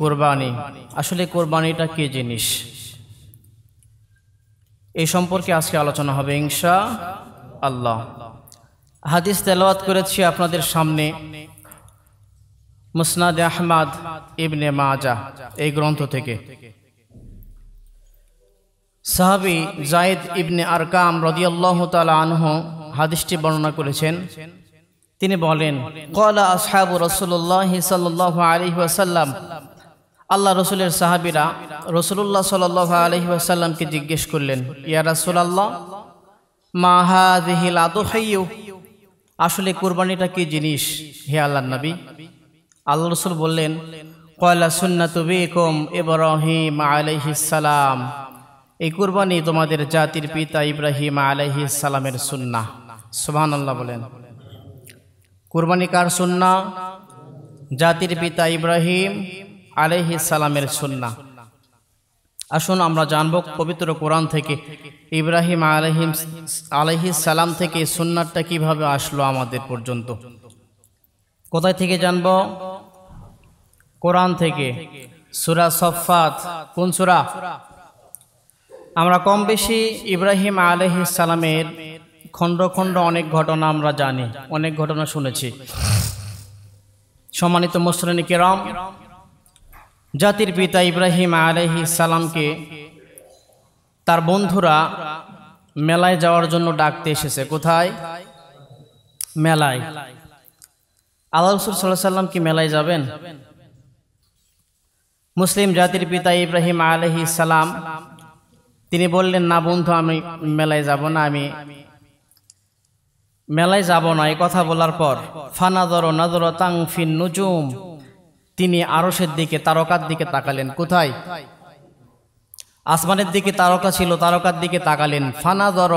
কোরবানি আসলে কোরবানিটা কে জিনিস এই সম্পর্কে আজকে আলোচনা হবে ইংশা আল্লাহ হাদিস তেলওয়াত করেছি আপনাদের সামনে মুসনাদ আহমাদ ইবনে মাজা এই গ্রন্থ থেকে সাহাবি জায়েদ ইবনে আরকাম রদিয়াল্লাহ তালা আনহ হাদিসটি বর্ণনা করেছেন তিনি বলেন কলা আসহাবু রসুল্লাহ সাল্লাহ আলী ওয়াসাল্লাম আল্লাহ রসুলের সাহাবিরা রসুল্লাহ সাল আলহি আসাল্লামকে জিজ্ঞেস করলেন ইয়া রসুল্লাহ মাহাদিহিল আসলে কোরবানিটা কি জিনিস হে আল্লাহ নবী আল্লাহ রসুল বললেন কয়লা সুন্নাতু বেকম ইব্রাহিম সালাম এই কুরবানি তোমাদের জাতির পিতা ইব্রাহিম আলাইহিসালামের সুন্না সুহান আল্লাহ বলেন কুরবানি কার সুন্না জাতির পিতা ইব্রাহিম আলহি সালামের সুন্না আসুন আমরা জানব পবিত্র কোরআন থেকে ইব্রাহিম আলহিম আলহি সালাম থেকে সুন্নারটা কিভাবে আসলো আমাদের পর্যন্ত কোথায় থেকে জানব কোরআন থেকে সুরা সফাত কোন সুরা আমরা কম বেশি ইব্রাহিম আলহি সালামের খণ্ড খণ্ড অনেক ঘটনা আমরা জানি অনেক ঘটনা শুনেছি সম্মানিত মুসলিনী কেরম জাতির পিতা ইব্রাহিম আলহি সালামকে তার বন্ধুরা মেলায় যাওয়ার জন্য ডাকতে এসেছে কোথায় মেলায় আল্লাহ রসুল সাল্লাহ সাল্লাম কি মেলায় যাবেন মুসলিম জাতির পিতা ইব্রাহিম আলহি সালাম তিনি বললেন না বন্ধু আমি মেলায় যাব না আমি মেলায় যাব না এই কথা বলার পর ফানাদর নাদর তাংফিন নুজুম তিনি আরসের দিকে তারকার দিকে তাকালেন কোথায় আসমানের দিকে তারকা ছিল তারকার দিকে তাকালেন ফানা দর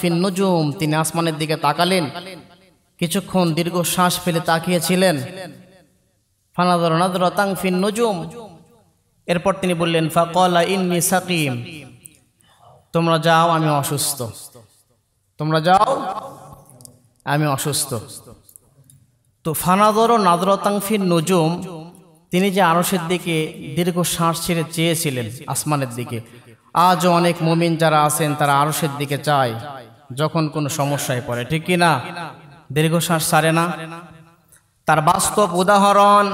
ফিন নজুম তিনি আসমানের দিকে তাকালেন কিছুক্ষণ দীর্ঘ শ্বাস ফেলে তাকিয়েছিলেন ফানা দর নাদরতাং ফিন নজুম এরপর তিনি বললেন ফাকলা ইন্নি সাকিম তোমরা যাও আমি অসুস্থ তোমরা যাও আমি অসুস্থ তো ফানাদর ও নাদরতাংফির নজুম তিনি যে আরসের দিকে দীর্ঘ শ্বাস ছেড়ে চেয়েছিলেন আসমানের দিকে আজও অনেক মুমিন যারা আছেন তারা আরসের দিকে চায় যখন কোনো সমস্যায় পড়ে ঠিক কি না দীর্ঘশ্বাস সারে না তার বাস্তব উদাহরণ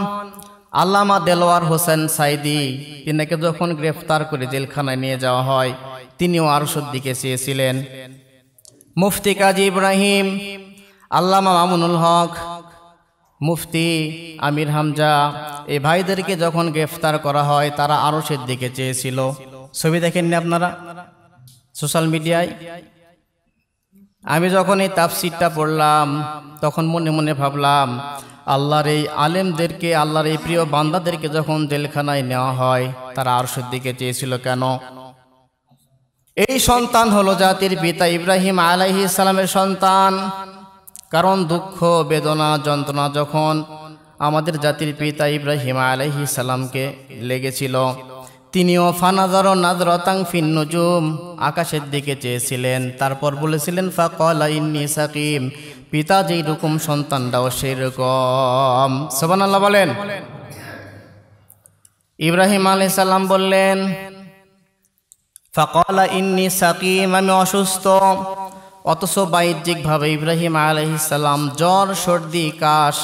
আল্লামা দেলোয়ার হোসেন সাইদি তিনাকে যখন গ্রেফতার করে জেলখানায় নিয়ে যাওয়া হয় তিনিও আরসের দিকে চেয়েছিলেন মুফতি কাজী ইব্রাহিম আল্লামা মামুনুল হক মুফতি আমির হামজা এই ভাইদেরকে যখন গ্রেফতার করা হয় তারা আরশের দিকে চেয়েছিল ছবি দেখেননি আপনারা সোশ্যাল মিডিয়ায় আমি যখন এই তাফসিরটা পড়লাম তখন মনে মনে ভাবলাম আল্লাহর এই আলেমদেরকে আল্লাহর এই প্রিয় বান্দাদেরকে যখন জেলখানায় নেওয়া হয় তারা আরশের দিকে চেয়েছিল কেন এই সন্তান হলো জাতির পিতা ইব্রাহিম আলাইহি ইসলামের সন্তান কারণ দুঃখ বেদনা যন্ত্রণা যখন আমাদের জাতির পিতা ইব্রাহিম আলহি সালামকে লেগেছিল তিনিও ফানাজার নাজরতাং ফিন নজুম আকাশের দিকে চেয়েছিলেন তারপর বলেছিলেন ফাকলা ইন্নি সাকিম পিতা যেই রকম সন্তানরাও সেই রকম সোবান আল্লাহ বলেন ইব্রাহিম আলি সাল্লাম বললেন ফাকলা ইন্নি সাকিম আমি অসুস্থ অথচ বাহ্যিকভাবে ইব্রাহিম আলহিসাল্লাম জ্বর সর্দি কাশ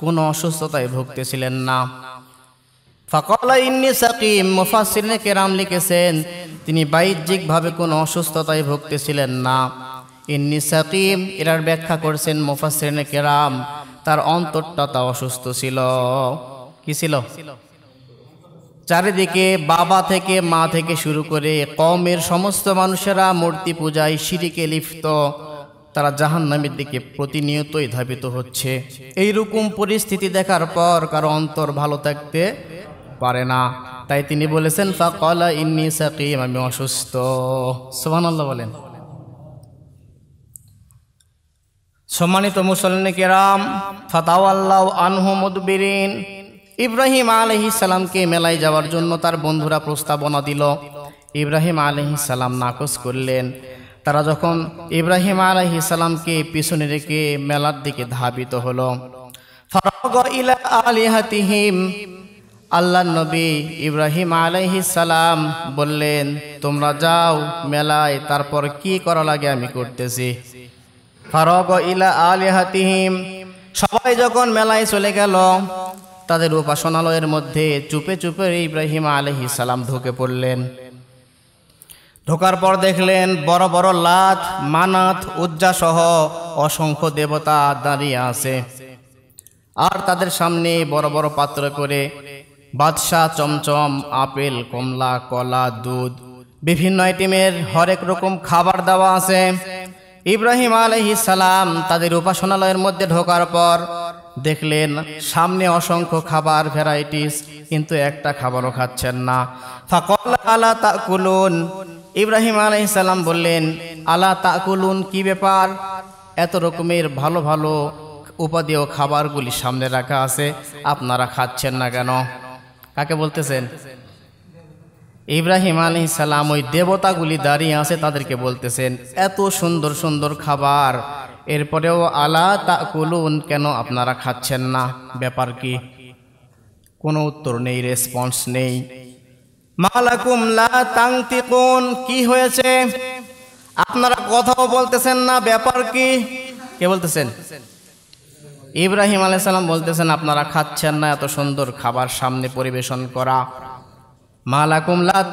কোনো অসুস্থতায় ভুগতেছিলেন না ফাকলা ইন্নি সাকিম মুফাসিরনে কেরাম লিখেছেন তিনি বাহ্যিকভাবে কোনো অসুস্থতায় ভুগতেছিলেন না ইন্নি সাকিম এরার ব্যাখ্যা করছেন মুফাসিরনে কেরাম তার অন্তরটা তা অসুস্থ ছিল কি ছিল চারিদিকে বাবা থেকে মা থেকে শুরু করে কমের সমস্ত মানুষেরা মূর্তি পূজায় সিঁড়িকে লিপ্ত তারা জাহান নামের দিকে প্রতিনিয়তই ধাবিত হচ্ছে এই রকম পরিস্থিতি দেখার পর কারো অন্তর ভালো থাকতে পারে না তাই তিনি বলেছেন ফাকলা ইন্নি আমি অসুস্থ সোহান আল্লাহ বলেন সম্মানিত মুসলিন কেরাম ফাতাওয়াল্লাহ আনহমুদ্দিন ইব্রাহিম আলহি সালামকে মেলায় যাওয়ার জন্য তার বন্ধুরা প্রস্তাবনা দিল ইব্রাহিম আলহি সালাম নাকচ করলেন তারা যখন ইব্রাহিম আলহি সালামকে পিছনে রেখে মেলার দিকে ধাবিত হলো আলিহাতিহিম আল্লাহ নবী ইব্রাহিম আলহি সালাম বললেন তোমরা যাও মেলায় তারপর কি করা লাগে আমি করতেছি ফারগ ইলা আলহাতিহিম সবাই যখন মেলায় চলে গেল তাদের উপাসনালয়ের মধ্যে চুপে চুপে ইব্রাহিম আলহি সালাম ঢুকে পড়লেন ঢোকার পর দেখলেন বড় বড় লাথ মানাথ সহ অসংখ্য দেবতা দাঁড়িয়ে আছে আর তাদের সামনে বড় বড় পাত্র করে বাদশাহ চমচম আপেল কমলা কলা দুধ বিভিন্ন আইটেমের হরেক রকম খাবার দেওয়া আছে ইব্রাহিম আলহি সালাম তাদের উপাসনালয়ের মধ্যে ঢোকার পর দেখলেন সামনে অসংখ্য খাবার ভ্যারাইটিস কিন্তু একটা খাবারও খাচ্ছেন না ফাকল আলা তাকুলুন ইব্রাহিম আলাইসাল্লাম বললেন আলা তাকুলুন কি ব্যাপার এত রকমের ভালো ভালো উপাদেয় খাবারগুলি সামনে রাখা আছে আপনারা খাচ্ছেন না কেন কাকে বলতেছেন ইব্রাহিম আলী সালাম ওই দেবতাগুলি দাঁড়িয়ে আছে তাদেরকে বলতেছেন এত সুন্দর সুন্দর খাবার এরপরেও আলা তা কুলুন কেন আপনারা খাচ্ছেন না ব্যাপার কি কোনো উত্তর নেই রেসপন্স নেই কি হয়েছে আপনারা কথাও বলতেছেন না ব্যাপার কি কে বলতেছেন ইব্রাহিম আলাইসাল্লাম বলতেছেন আপনারা খাচ্ছেন না এত সুন্দর খাবার সামনে পরিবেশন করা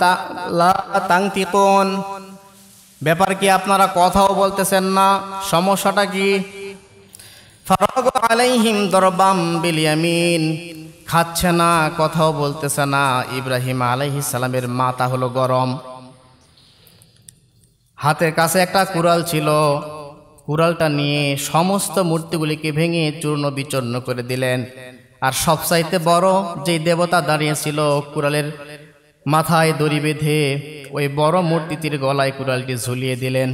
তা লা তাংতিকুন ব্যাপার কি আপনারা কথাও বলতেছেন না সমস্যাটা কি আলাইহিম দরবাম বিলিয়ামিন খাচ্ছে না কথাও বলতেছে না ইব্রাহিম ইসলামের মাথা হলো গরম হাতের কাছে একটা কুড়াল ছিল কুড়ালটা নিয়ে সমস্ত মূর্তিগুলিকে ভেঙে চূর্ণ বিচূর্ণ করে দিলেন আর সবচাইতে বড় যেই দেবতা দাঁড়িয়েছিল কুড়ালের মাথায় দড়ি বেঁধে ওই বড় মূর্তিটির গলায় কুড়ালটি ঝুলিয়ে দিলেন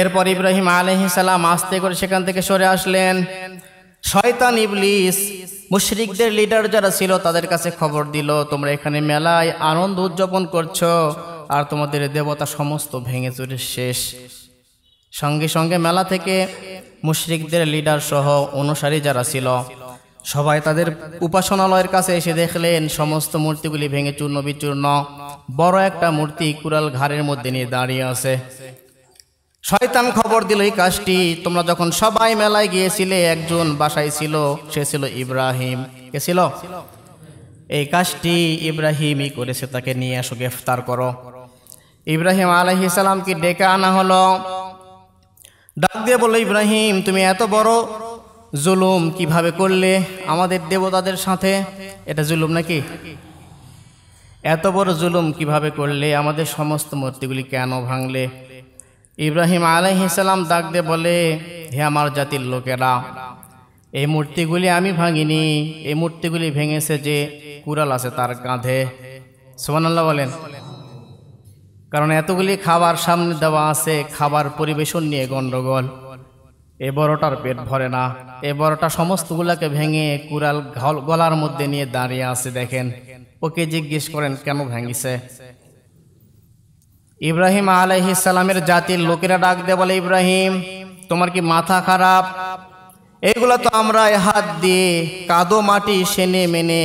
এরপর ইব্রাহিম সালাম আস্তে করে সেখান থেকে সরে আসলেন শয়তান ইবলিস মুশরিকদের লিডার যারা ছিল তাদের কাছে খবর দিল তোমরা এখানে মেলায় আনন্দ উদযাপন করছো আর তোমাদের দেবতা সমস্ত ভেঙে চুরে শেষ সঙ্গে সঙ্গে মেলা থেকে মুশরিকদের লিডার সহ অনুসারী যারা ছিল সবাই তাদের উপাসনালয়ের কাছে এসে দেখলেন সমস্ত মূর্তিগুলি ভেঙে চূর্ণ বিচূর্ণ বড় একটা মূর্তি কুড়াল ঘাড়ের মধ্যে নিয়ে দাঁড়িয়ে আছে শয়তান খবর দিল এই কাজটি তোমরা যখন সবাই মেলায় গিয়েছিলে একজন বাসায় ছিল সে ছিল ইব্রাহিম কে ছিল এই কাজটি ইব্রাহিমই করেছে তাকে নিয়ে আসো গ্রেফতার করো ইব্রাহিম আলহিসাল্লামকে ডেকে আনা হলো ডাক দিয়ে বললো ইব্রাহিম তুমি এত বড় জুলুম কিভাবে করলে আমাদের দেবতাদের সাথে এটা জুলুম নাকি এত বড় জুলুম কিভাবে করলে আমাদের সমস্ত মূর্তিগুলি কেন ভাঙলে ইব্রাহিম আলাইসালাম ডাক দে বলে হে আমার জাতির লোকেরা এই মূর্তিগুলি আমি ভাঙিনি এই মূর্তিগুলি ভেঙেছে যে কুড়াল আছে তার কাঁধে সোমানাল্লাহ বলেন কারণ এতগুলি খাবার সামনে দেওয়া আছে খাবার পরিবেশন নিয়ে গণ্ডগোল এ বড়টার পেট ভরে না এ বড়টা সমস্তগুলাকে ভেঙে কুড়াল গলার মধ্যে নিয়ে দাঁড়িয়ে আছে দেখেন ওকে জিজ্ঞেস করেন কেন ভেঙেছে ইব্রাহিম সালামের জাতির লোকেরা ডাক দে বলে ইব্রাহিম তোমার কি মাথা খারাপ এগুলা তো আমরা হাত দিয়ে কাদো মাটি সেনে মেনে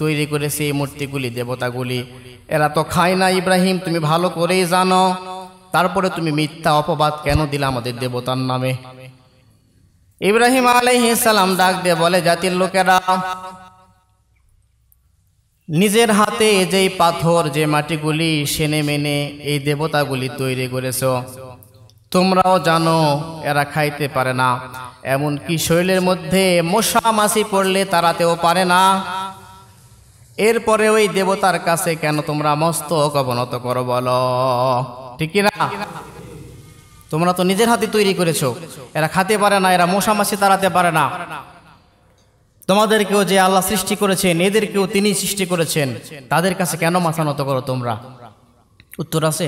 তৈরি করেছি এই মূর্তিগুলি দেবতাগুলি এরা তো খায় না ইব্রাহিম তুমি ভালো করেই জানো তারপরে তুমি মিথ্যা অপবাদ কেন দিলে আমাদের দেবতার নামে ইব্রাহিম সালাম ডাক দিয়ে বলে জাতির লোকেরা নিজের হাতে যেই পাথর যে মাটিগুলি সেনে মেনে এই দেবতাগুলি তৈরি করেছ তোমরাও জানো এরা খাইতে পারে না এমন কি শৈলের মধ্যে মশা মাসি পড়লে তারাতেও পারে না এরপরে ওই দেবতার কাছে কেন তোমরা মস্তক অবনত করো বলো ঠিক না তোমরা তো নিজের হাতে তৈরি করেছো এরা খাতে পারে না এরা মশামাছি তাড়াতে পারে না তোমাদেরকেও যে আল্লাহ সৃষ্টি করেছেন এদেরকেও তিনি সৃষ্টি করেছেন তাদের কাছে কেন মাথা নত করো তোমরা উত্তর আছে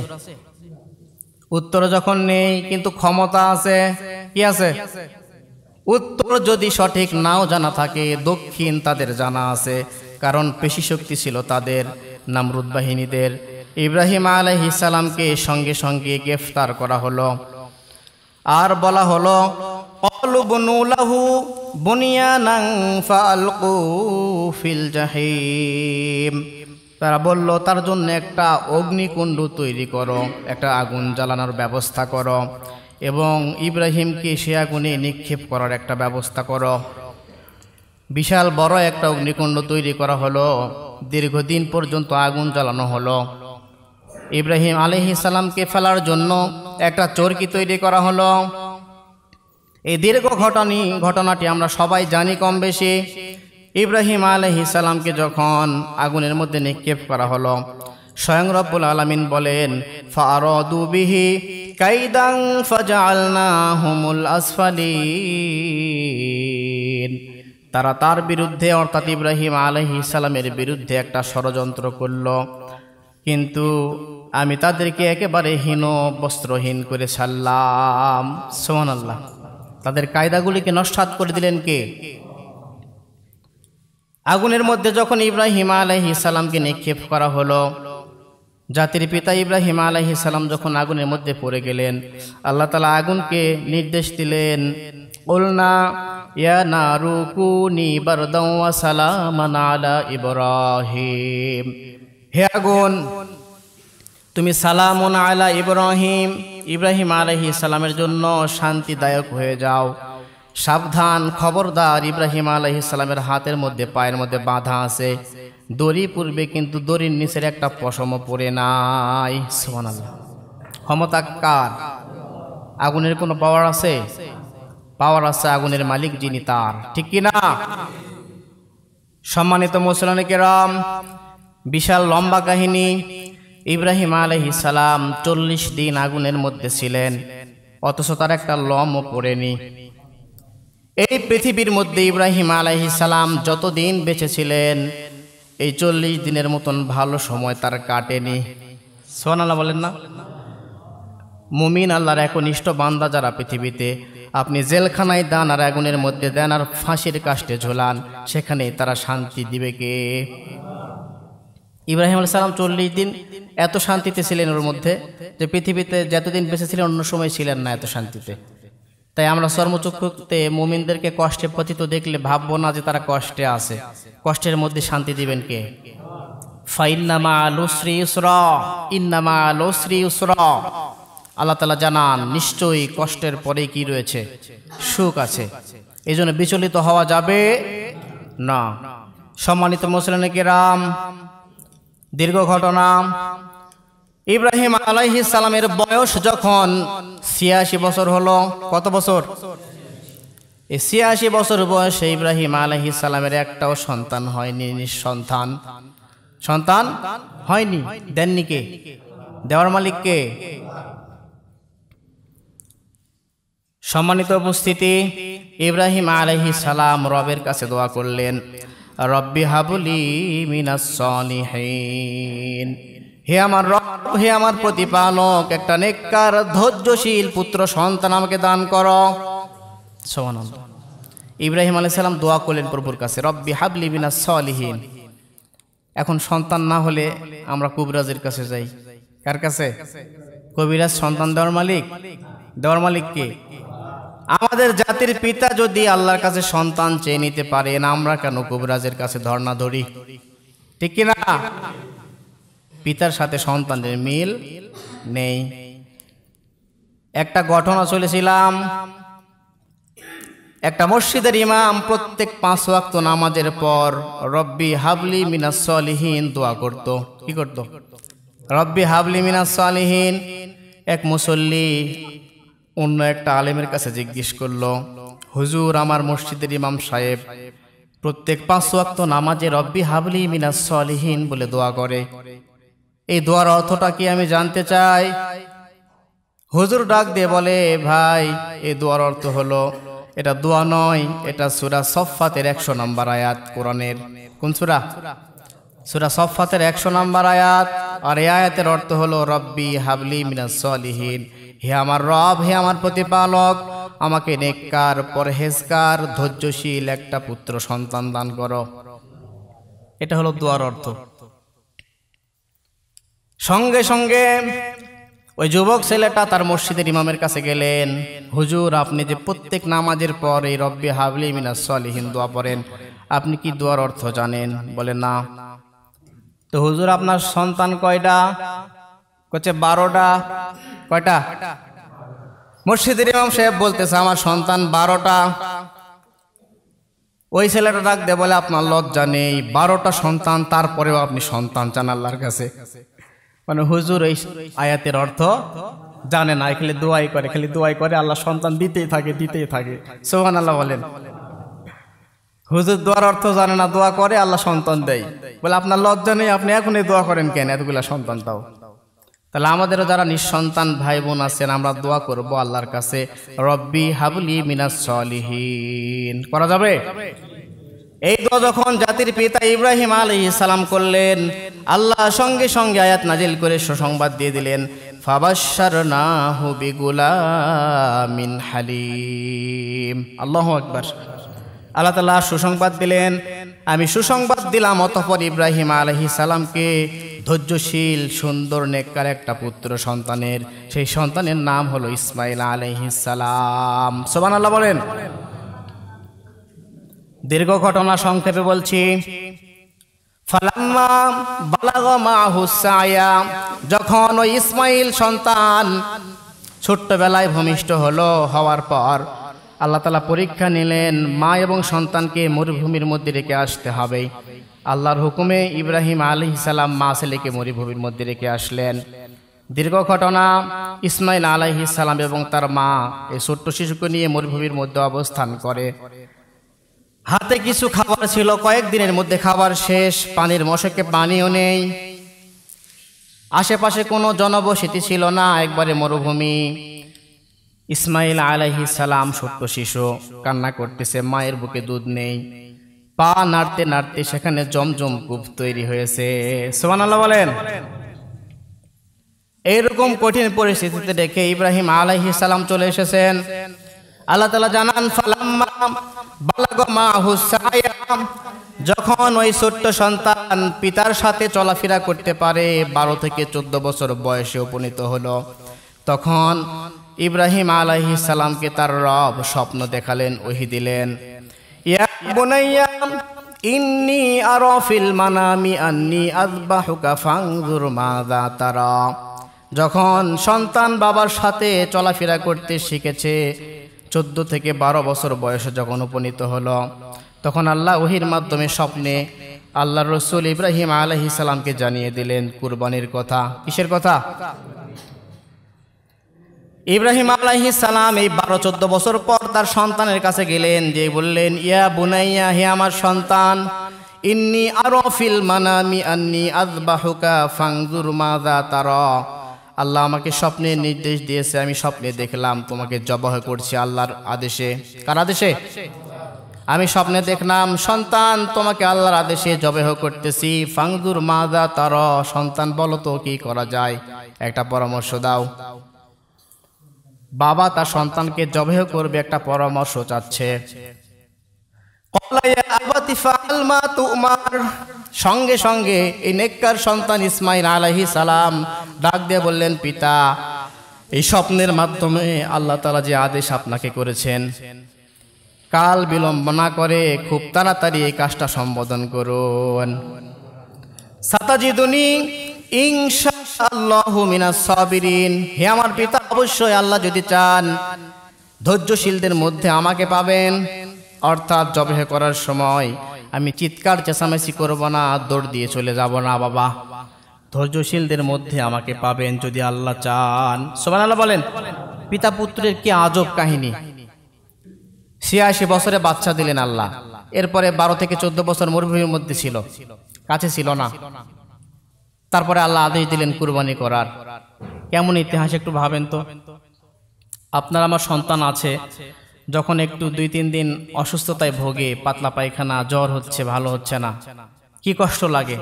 উত্তর যখন নেই কিন্তু ক্ষমতা আছে কি আছে উত্তর যদি সঠিক নাও জানা থাকে দক্ষিণ তাদের জানা আছে কারণ পেশি শক্তি ছিল তাদের নামরুদ বাহিনীদের ইব্রাহিম আলহ ইসালামকে সঙ্গে সঙ্গে গ্রেফতার করা হলো আর বলা হলো অলু বুনিয়ানাং ফালকু ফিল জাহিম তারা বলল তার জন্য একটা অগ্নিকুণ্ড তৈরি করো একটা আগুন জ্বালানোর ব্যবস্থা করো এবং ইব্রাহিমকে সে আগুনে নিক্ষেপ করার একটা ব্যবস্থা করো বিশাল বড় একটা অগ্নিকুণ্ড তৈরি করা হলো দীর্ঘদিন পর্যন্ত আগুন জ্বালানো হলো ইব্রাহিম আলহি সালামকে ফেলার জন্য একটা চরকি তৈরি করা হলো এই দীর্ঘ ঘটনি ঘটনাটি আমরা সবাই জানি কম বেশি ইব্রাহিম সালামকে যখন আগুনের মধ্যে নিক্ষেপ করা হলো স্বয়ং রব্বুল আলমিন বলেন ফারদুবিহি কাইদাং ফজালনা হুমুল আসফালি তারা তার বিরুদ্ধে অর্থাৎ ইব্রাহিম আলহি ইসালামের বিরুদ্ধে একটা ষড়যন্ত্র করল কিন্তু আমি তাদেরকে একেবারে হীন বস্ত্রহীন করে ছাড়লাম সোমান আল্লাহ তাদের কায়দাগুলিকে নস্বাত করে দিলেন কে আগুনের মধ্যে যখন ইব্রাহিম আলাহি সালামকে নিক্ষেপ করা হলো জাতির পিতা ইব্রাহিম আলাহি সালাম যখন আগুনের মধ্যে পড়ে গেলেন আল্লাহ তালা আগুনকে নির্দেশ দিলেন ওলনা ইয়া নারুকুনি বারদাম সালামান ইব্রাহিম হে আগুন তুমি সালামুন আলা ইব্রাহিম ইব্রাহিম আলহি সালামের জন্য শান্তিদায়ক হয়ে যাও সাবধান খবরদার ইব্রাহিম আলহি সালামের হাতের মধ্যে পায়ের মধ্যে বাধা আছে দড়ি পূর্বে কিন্তু দড়ির নিচের একটা পশম পড়ে নাই সোমান ক্ষমতা কার আগুনের কোনো পাওয়ার আছে পাওয়ার আছে আগুনের মালিক যিনি তার ঠিক কি না সম্মানিত মুসলানিকেরাম বিশাল লম্বা কাহিনী ইব্রাহিম আলহ সালাম চল্লিশ দিন আগুনের মধ্যে ছিলেন অথচ তার একটা লমও পড়েনি এই পৃথিবীর মধ্যে ইব্রাহিম আলহ সালাম যতদিন বেঁচে ছিলেন এই চল্লিশ দিনের মতন ভালো সময় তার কাটেনি সোনালা বলেন না মুমিন আল্লাহর একনিষ্ঠ বান্দা যারা পৃথিবীতে আপনি জেলখানায় দান আর আগুনের মধ্যে দেন আর ফাঁসির কাষ্টে ঝোলান সেখানেই তারা শান্তি দিবে কে ইব্রাহিম আল সালাম চল্লিশ দিন এত শান্তিতে ছিলেন ওর মধ্যে যে পৃথিবীতে যতদিন বেঁচে ছিলেন অন্য সময় ছিলেন না এত শান্তিতে তাই আমরা সর্বচক্ষুতে মুমিনদেরকে কষ্টে পতিত দেখলে ভাববো না যে তারা কষ্টে আছে কষ্টের মধ্যে শান্তি দিবেন কে ফাইন্নামা আলুশ্রী ইউসর ইন্নামা আলুশ্রী ইউসর আল্লাহ তালা জানান নিশ্চয়ই কষ্টের পরে কি রয়েছে সুখ আছে এই জন্য বিচলিত হওয়া যাবে না সম্মানিত মুসলিম কেরাম দীর্ঘ ঘটনা ইব্রাহিম আলাইহি সালামের বয়স যখন ছিয়াশি বছর হলো কত বছর এই ছিয়াশি বছর বয়সে ইব্রাহিম আলাইহি সালামের একটাও সন্তান হয়নি নিঃসন্তান সন্তান হয়নি দেননি কে দেওয়ার মালিককে সম্মানিত উপস্থিতি ইব্রাহিম আলহি সালাম রবের কাছে দোয়া করলেন রব্বি হাবুলি মিনাস সলিহীন হে আমার রব হে আমার প্রতিপালক একটা নেককার ধৈর্যশীল পুত্র সন্তান আমাকে দান কর সমানন্দ ইব্রাহিম সালাম দোয়া করলেন প্রভুর কাছে রব্বি হাবলি মিনাস সলিহীন এখন সন্তান না হলে আমরা কুবরাজের কাছে যাই কার কাছে কবিরাজ সন্তান দেওয়ার মালিক দেওয়ার মালিক কে আমাদের জাতির পিতা যদি আল্লাহর কাছে সন্তান চেয়ে নিতে পারেন আমরা কেন কবিরাজের কাছে ধর্ণা ধরি ঠিক কিনা পিতার সাথে সন্তানের মিল নেই একটা ঘটনা চলেছিলাম একটা মসজিদের ইমাম প্রত্যেক পাঁচ ওয়াক্ত নামাজের পর রব্বি হাবলি মিনাস সলিহীন দোয়া করত কি করত রব্বি হাবলি মিনাস আলিহীন এক মুসল্লি অন্য একটা আলেমের কাছে জিজ্ঞেস করল হুজুর আমার মসজিদের ইমাম সাহেব প্রত্যেক পাঁচ ওয়াক্ত নামাজে রব্বি হাবলি মিনা সলিহীন বলে দোয়া করে এই দোয়ার অর্থটা কি আমি জানতে চাই হুজুর ডাক দিয়ে বলে ভাই এই দোয়ার অর্থ হলো এটা দোয়া নয় এটা সুরা সফাতের একশো নম্বর আয়াত কোরআনের কোন সুরা সুরা সফাতের একশো নম্বর আয়াত আর এ আয়াতের অর্থ হলো রব্বি হাবলি মিনা সলিহীন হে আমার রব হে আমার প্রতিপালক আমাকে নেককার পরহেজকার ধৈর্যশীল একটা পুত্র সন্তান দান করো এটা হলো দোয়ার অর্থ সঙ্গে সঙ্গে ওই যুবক ছেলেটা তার মসজিদের ইমামের কাছে গেলেন হুজুর আপনি যে প্রত্যেক নামাজের পর এই রব্বি হাবলি সলি হিন্দুয়া পড়েন আপনি কি দোয়ার অর্থ জানেন বলে না তো হুজুর আপনার সন্তান কয়টা কচ্ছে বারোটা কয়টা মুর্শিদের ইমাম সাহেব বলতেছে আমার সন্তান বারোটা ওই ছেলেটা ডাক দে বলে আপনার লজ্জা নেই বারোটা সন্তান তারপরেও আপনি সন্তান চান আল্লাহর কাছে মানে হুজুর এই আয়াতের অর্থ জানে না খালি দোয়াই করে খালি দোয়াই করে আল্লাহ সন্তান দিতেই থাকে দিতেই থাকে সোহান আল্লাহ বলেন হুজুর দোয়ার অর্থ জানে না দোয়া করে আল্লাহ সন্তান দেয় বলে আপনার লজ্জা নেই আপনি এখনই দোয়া করেন কেন এতগুলা সন্তান তাও তাহলে আমাদেরও যারা নিঃসন্তান ভাই বোন আছেন আমরা দোয়া করব আল্লাহর কাছে রব্বি হাবলি মিনাস সলিহীন করা যাবে এই দোয়া যখন জাতির পিতা ইব্রাহিম আলী সালাম করলেন আল্লাহ সঙ্গে সঙ্গে আয়াত নাজিল করে সুসংবাদ দিয়ে দিলেন ফাবাসার না হুবি মিন হালিম আল্লাহ একবার আল্লাহ তালা সুসংবাদ দিলেন আমি সুসংবাদ দিলাম অতপর ইব্রাহিম আলহি সালামকে ধৈর্যশীল সুন্দর নেককার একটা পুত্র সন্তানের সেই সন্তানের নাম হলো ইসমাইল আলহি সালাম সোবান আল্লাহ বলেন দীর্ঘ ঘটনা সংক্ষেপে বলছি ফালাম্মা যখন ওই ইসমাইল সন্তান ছোট্টবেলায় ভূমিষ্ঠ হলো হওয়ার পর আল্লাহ তালা পরীক্ষা নিলেন মা এবং সন্তানকে মরুভূমির মধ্যে রেখে আসতে হবে আল্লাহর হুকুমে ইব্রাহিম আলি ইসালাম মা ছেলেকে মরুভূমির মধ্যে রেখে আসলেন দীর্ঘ ঘটনা ইসমাইল আলাহি ইসালাম এবং তার মা এই ছোট্ট শিশুকে নিয়ে মরুভূমির মধ্যে অবস্থান করে হাতে কিছু খাবার ছিল কয়েকদিনের মধ্যে খাবার শেষ পানির মশকে পানিও নেই আশেপাশে কোনো জনবসতি ছিল না একবারে মরুভূমি ইসমাইল আলহি সালাম সত্য শিশু কান্না করতেছে মায়ের বুকে দুধ নেই পা নাড়তে নাড়তে সেখানে জমজম কূপ তৈরি হয়েছে সোমান আল্লাহ বলেন এইরকম কঠিন পরিস্থিতিতে দেখে ইব্রাহিম আলহি সালাম চলে এসেছেন আল্লাহ তালা জানান যখন ওই ছোট্ট সন্তান পিতার সাথে চলাফেরা করতে পারে বারো থেকে চোদ্দ বছর বয়সে উপনীত হলো তখন ইব্রাহিম আলাহি সালামকে তার রব স্বপ্ন দেখালেন ওহি দিলেন ইন্নি আরফিল মানামি আন্নি আজবাহুকা ফাংজুর মাদা তারা যখন সন্তান বাবার সাথে চলাফেরা করতে শিখেছে চোদ্দ থেকে বারো বছর বয়সে যখন উপনীত হলো তখন আল্লাহ ওহির মাধ্যমে স্বপ্নে আল্লাহ রসুল ইব্রাহিম আলহি জানিয়ে দিলেন কুরবানির কথা কিসের কথা ইব্রাহিম আলাহি সালাম এই বারো চোদ্দ বছর পর তার সন্তানের কাছে গেলেন যে বললেন ইয়া বুনাইয়া হে আমার সন্তান ইন্নি ফিল মানামি আন্নি আজবাহুকা ফাংজুর মাজা তার আল্লাহ আমাকে স্বপ্নে নির্দেশ দিয়েছে আমি স্বপ্নে দেখলাম তোমাকে জবাহ করছি আল্লাহর আদেশে কার আদেশে আমি স্বপ্নে দেখলাম সন্তান তোমাকে আল্লাহর আদেশে জবেহ করতেছি ফাংদুর মাদা তার সন্তান বলো তো কি করা যায় একটা পরামর্শ দাও বাবা তার সন্তানকে জবেহ করবে একটা পরামর্শ চাচ্ছে সঙ্গে সঙ্গে এই নেককার সন্তান ইসমাইল আলহি সালাম ডাক দিয়ে বললেন পিতা এই স্বপ্নের মাধ্যমে আল্লাহ তালা যে আদেশ আপনাকে করেছেন কাল বিলম্ব না করে খুব তাড়াতাড়ি এই কাজটা সম্বোধন করুন দুনি ইংশা আল্লাহ মিনা সাবিরিন হে আমার পিতা অবশ্যই আল্লাহ যদি চান ধৈর্যশীলদের মধ্যে আমাকে পাবেন অর্থাৎ জবেহ করার সময় আমি চিৎকার চেঁচামেচি করবো না দৌড় দিয়ে চলে যাব না বাবা ধৈর্যশীলদের মধ্যে আমাকে পাবেন যদি আল্লাহ চান সোমান আল্লাহ বলেন পিতা পুত্রের কি আজব কাহিনী ছিয়াশি বছরে বাচ্চা দিলেন আল্লাহ এরপরে বারো থেকে চোদ্দ বছর মরুভূমির মধ্যে ছিল কাছে ছিল না তারপরে আল্লাহ আদেশ দিলেন কুরবানি করার কেমন ইতিহাস একটু ভাবেন তো আপনার আমার সন্তান আছে যখন একটু দুই তিন দিন অসুস্থতায় ভোগে পাতলা পায়খানা জ্বর হচ্ছে ভালো হচ্ছে না কি কষ্ট লাগে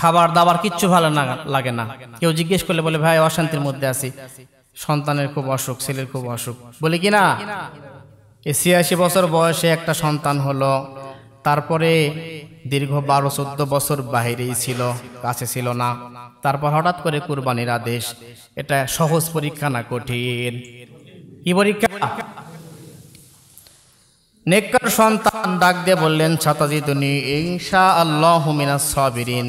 খাবার দাবার কিচ্ছু ভালো না লাগে না কেউ জিজ্ঞেস করলে বলে ভাই অশান্তির মধ্যে আছি সন্তানের খুব অসুখ ছেলের খুব অসুখ বলে কি না ছিয়াশি বছর বয়সে একটা সন্তান হলো তারপরে দীর্ঘ বারো চোদ্দ বছর বাহিরেই ছিল কাছে ছিল না তারপর হঠাৎ করে কুরবানির আদেশ এটা সহজ পরীক্ষা না কঠিন কি পরীক্ষা নেককার সন্তান ডাক দিয়ে বললেন ছাতাজি তুমি ইনশা আল্লাহ মিনা সাবিরিন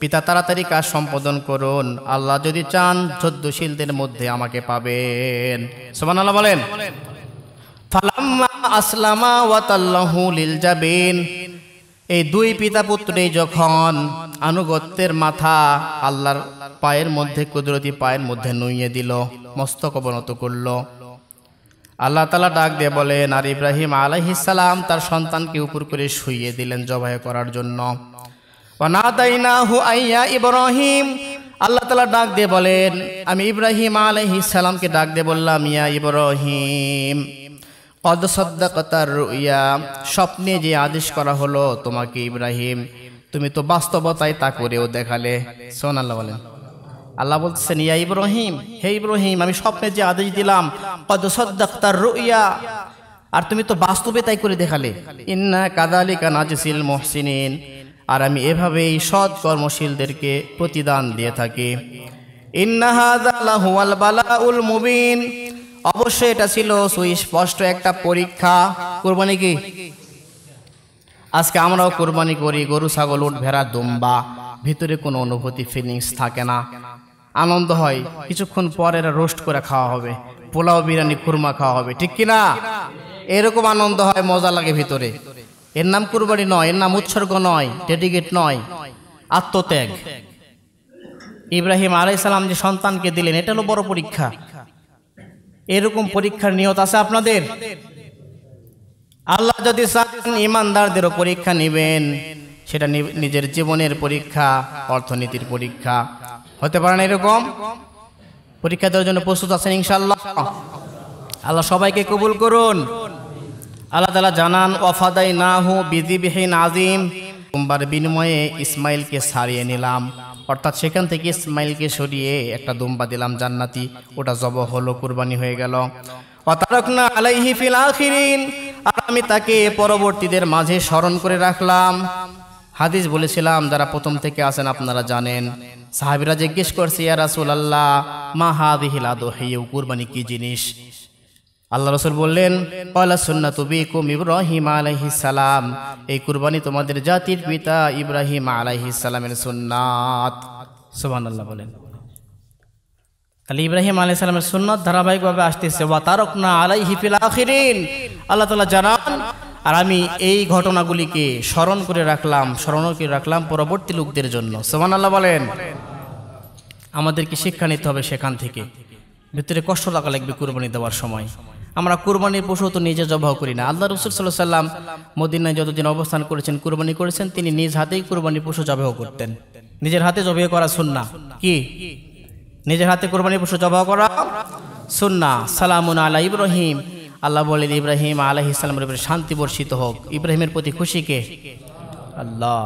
পিতা তাড়াতাড়ি কাজ সম্পাদন করুন আল্লাহ যদি চান যুদ্ধশীলদের মধ্যে আমাকে পাবেন সোমান আল্লাহ বলেন ফালাম্মা আসলামা ওয়াতাল্লাহু লিল জাবিন এই দুই পিতা পুত্রে যখন আনুগত্যের মাথা আল্লাহর পায়ের মধ্যে কুদরতি পায়ের মধ্যে নুইয়ে দিল মস্তক অবনত করল আল্লাহ তালা ডাক দিয়ে বলেন আর ইব্রাহিম আলাইহিসালাম তার সন্তানকে উপর করে শুইয়ে দিলেন জবাই করার জন্য ইব্রাহিম আল্লাহ তালা ডাক দিয়ে বলেন আমি ইব্রাহিম আলাইহিসালামকে ডাক দিয়ে বললাম ইয়া ইব্রাহিম কদসদ্দাকতার রুইয়া স্বপ্নে যে আদেশ করা হলো তোমাকে ইব্রাহিম তুমি তো বাস্তবতায় তা করেও দেখালে সোন আল্লাহ বলেন আল্লাহ বলছেন ইয়া ইব্রাহিম হে ইব্রাহিম আমি স্বপ্নে যে আদেশ দিলাম কদসদ্দাকতার রুইয়া আর তুমি তো বাস্তবে তাই করে দেখালে ইন্না কাদালিকা নাজিসিল মহসিনিন আর আমি এভাবেই সৎ কর্মশীলদেরকে প্রতিদান দিয়ে থাকি ইন্না হাদা লাহুয়াল বালাউল মুবিন অবশ্যই এটা ছিল সুস্পষ্ট একটা পরীক্ষা কোরবানি কি আজকে আমরাও কোরবানি করি গরু ছাগল উঠ ভেড়া দুম্বা ভিতরে কোনো অনুভূতি ফিলিংস থাকে না আনন্দ হয় কিছুক্ষণ পর এরা রোস্ট করে খাওয়া হবে পোলাও বিরিয়ানি কুরমা খাওয়া হবে ঠিক কিনা এরকম আনন্দ হয় মজা লাগে ভিতরে এর নাম কুরবানি নয় এর নাম উৎসর্গ নয় ডেডিকেট নয় আত্মত্যাগ ইব্রাহিম আলাইসালাম যে সন্তানকে দিলেন এটা হলো বড় পরীক্ষা এরকম পরীক্ষার নিয়ত আছে আপনাদের আল্লাহ যদি ইমানদারদেরও পরীক্ষা নেবেন সেটা নিজের জীবনের পরীক্ষা অর্থনীতির পরীক্ষা হতে পারে না এরকম পরীক্ষা দেওয়ার জন্য প্রস্তুত আছেন ইনশাল্লাহ আল্লাহ সবাইকে কবুল করুন আল্লাহ তালা জানান ওয়াফাদাই নাহু বিধিবিহীন আজিম সোমবার বিনিময়ে ইসমাইলকে সারিয়ে নিলাম অর্থাৎ সেখান থেকে ইসমাইলকে সরিয়ে একটা দুম্বা দিলাম জান্নাতি ওটা জব হলো কুরবানি হয়ে গেল আলাইহি আর আমি তাকে পরবর্তীদের মাঝে স্মরণ করে রাখলাম হাদিস বলেছিলাম যারা প্রথম থেকে আছেন আপনারা জানেন সাহাবিরা জিজ্ঞেস করছে ইয়া রাসুল আল্লাহ মা হাদিহিল আদো হেউ কুরবানি কি জিনিস আল্লাহ রসুল বললেন কয়লা সুন্না তুবিকুম ইব্রাহিম আলহি সালাম এই কুরবানি তোমাদের জাতির পিতা ইব্রাহিম আলহি সালামের সুন্নাত সুবান আল্লাহ বলেন তাহলে ইব্রাহিম আলি সালামের সুন্নত ধারাবাহিকভাবে আসতেছে ওয়া না আলাই হিফিল আখিরিন আল্লাহ তালা জানান আর আমি এই ঘটনাগুলিকে স্মরণ করে রাখলাম স্মরণ করে রাখলাম পরবর্তী লোকদের জন্য সোমান আল্লাহ বলেন আমাদেরকে শিক্ষা নিতে হবে সেখান থেকে ভিতরে কষ্ট লাগা লাগবে কুরবানি দেওয়ার সময় আমরা কুরবানির পশু তো নিজে জবাহ করি না আল্লাহ রসুল সাল্লাহ সাল্লাম মদিনায় যতদিন অবস্থান করেছেন কুরবানি করেছেন তিনি নিজ হাতেই কুরবানির পশু জবাহ করতেন নিজের হাতে জবাহ করা না কি নিজের হাতে কুরবানির পশু জবাহ করা সুন্না সালামুন আলা ইব্রাহিম আল্লাহ বলেন ইব্রাহিম আলাহ ইসলামের উপরে শান্তি বর্ষিত হোক ইব্রাহিমের প্রতি খুশিকে আল্লাহ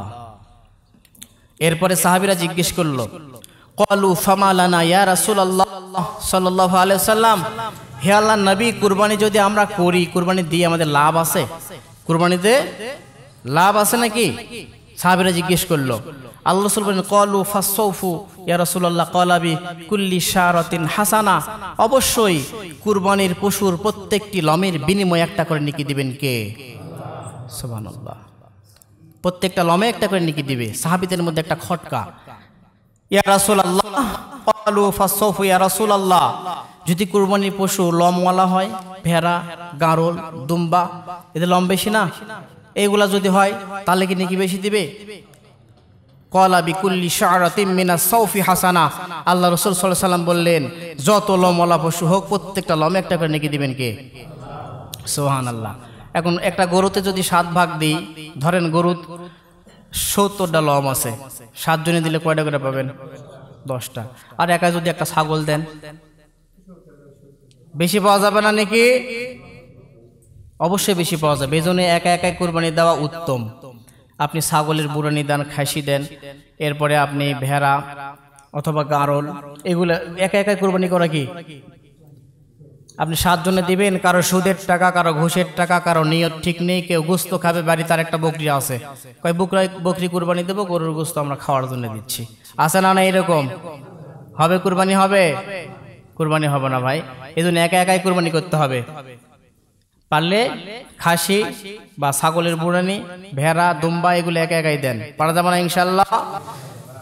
এরপরে সাহাবিরা জিজ্ঞেস করলো কলু ফামালানা ইয়া রাসুল আল্লাহ সাল্লাহ আলিয়া সাল্লাম হে আল্লাহ নবী কুরবানি যদি আমরা করি কুরবানি দিয়ে আমাদের লাভ আছে কুরবানিতে লাভ আছে নাকি সাহাবিরা জিজ্ঞেস করলো আল্লাহ রসুল বলেন কলু ফাসৌফু ইয়া রসুল্লাহ কলাবি কুল্লি শাহরতিন হাসানা অবশ্যই কুরবানির পশুর প্রত্যেকটি লমের বিনিময়ে একটা করে নিকি দিবেন কে সোবানুল্লাহ প্রত্যেকটা লমে একটা করে নিকি দিবে সাহাবিদের মধ্যে একটা খটকা ইয়া আল্লাহ কলু ফাসৌফু ইয়া রসুল আল্লাহ যদি কুরবানির পশু লমওয়ালা হয় ভেড়া গারল দুম্বা এদের লম বেশি না এইগুলা যদি হয় তাহলে কি নাকি বেশি দিবে কলা বিকুল্লি শাহরাতিম মিনা সৌফি হাসানা আল্লাহ রসুল সাল্লাহ সাল্লাম বললেন যত লমওয়ালা পশু হোক প্রত্যেকটা লম একটা করে নাকি দিবেন কে সোহান আল্লাহ এখন একটা গরুতে যদি সাত ভাগ দিই ধরেন গরু সত্তরটা লম আছে সাতজনে দিলে কয়টা করে পাবেন দশটা আর একা যদি একটা ছাগল দেন বেশি পাওয়া যাবে না নাকি অবশ্যই বেশি পাওয়া যাবে এই জন্য একা একাই কোরবানি দেওয়া উত্তম আপনি ছাগলের বুড়ানি দেন খাসি দেন এরপরে আপনি ভেড়া অথবা গারল এগুলো একা একাই কোরবানি করা কি আপনি সাতজনে দিবেন কারো সুদের টাকা কারো ঘুষের টাকা কারো নিয়ত ঠিক নেই কেউ গোস্ত খাবে বাড়ি তার একটা বকরি আছে কয় বকরি বকরি কোরবানি দেবো গরুর গোস্ত আমরা খাওয়ার জন্য দিচ্ছি আছে না না এরকম হবে কুরবানি হবে কোরবানি হবে না ভাই এই জন্য একা একাই কোরবানি করতে হবে পারলে খাসি বা ছাগলের বুড়ানি ভেড়া দুম্বা এগুলো একা একাই দেন পারা যাবে না ইনশাল্লাহ